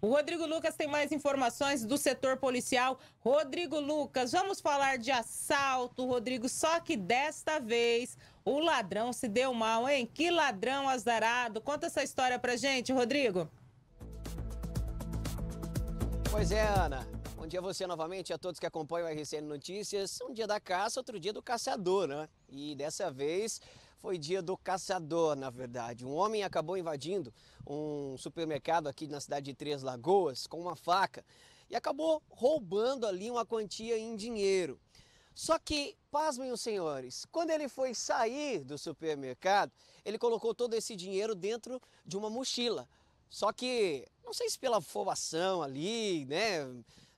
O Rodrigo Lucas tem mais informações do setor policial. Rodrigo Lucas, vamos falar de assalto, Rodrigo, só que desta vez o ladrão se deu mal, hein? Que ladrão azarado. Conta essa história pra gente, Rodrigo. Pois é, Ana. Bom dia a você novamente, a todos que acompanham a RCN Notícias. Um dia da caça, outro dia do caçador, né? E dessa vez foi dia do caçador, na verdade. Um homem acabou invadindo um supermercado aqui na cidade de Três Lagoas com uma faca e acabou roubando ali uma quantia em dinheiro. Só que, pasmem os senhores, quando ele foi sair do supermercado, ele colocou todo esse dinheiro dentro de uma mochila. Só que, não sei se pela formação ali, né?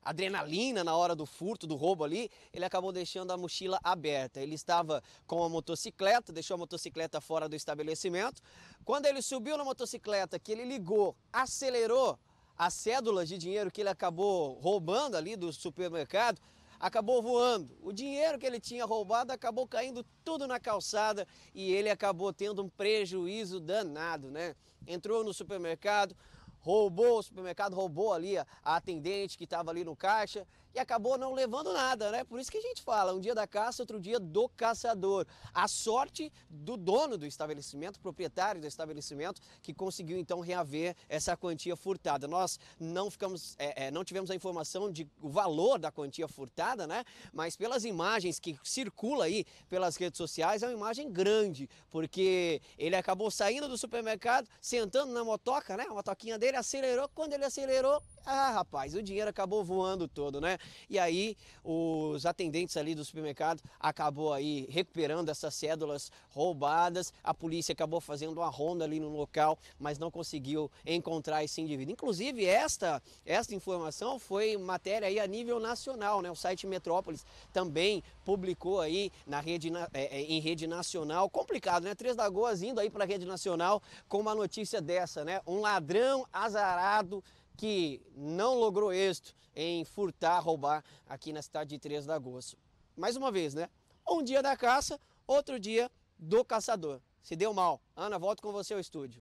adrenalina na hora do furto, do roubo ali, ele acabou deixando a mochila aberta. Ele estava com a motocicleta, deixou a motocicleta fora do estabelecimento. Quando ele subiu na motocicleta, que ele ligou, acelerou as cédulas de dinheiro que ele acabou roubando ali do supermercado, acabou voando. O dinheiro que ele tinha roubado acabou caindo tudo na calçada e ele acabou tendo um prejuízo danado, né? Entrou no supermercado, roubou o supermercado, roubou ali a, atendente que estava ali no caixa e acabou não levando nada, né? Por isso que a gente fala, um dia da caça, outro dia do caçador. A sorte do dono do estabelecimento, proprietário do estabelecimento, que conseguiu então reaver essa quantia furtada. Nós não ficamos, é, é, não tivemos a informação de o valor da quantia furtada, né? Mas pelas imagens que circula aí pelas redes sociais, é uma imagem grande, porque ele acabou saindo do supermercado, sentando na motoca, né? A motoquinha dele acelerou, quando ele acelerou, ah, rapaz, o dinheiro acabou voando todo, né? E aí os atendentes ali do supermercado acabou aí recuperando essas cédulas roubadas. A polícia acabou fazendo uma ronda ali no local, mas não conseguiu encontrar esse indivíduo. Inclusive, esta, esta informação foi matéria aí a nível nacional, né? O site Metrópolis também publicou aí na rede, é, é, em rede nacional. Complicado, né? Três Lagoas indo aí para a rede nacional com uma notícia dessa, né? Um ladrão azarado que não logrou êxito em furtar, roubar aqui na cidade de Três Lagoas. Mais uma vez, né? Um dia da caça, outro dia do caçador. Se deu mal. Ana, volto com você ao estúdio.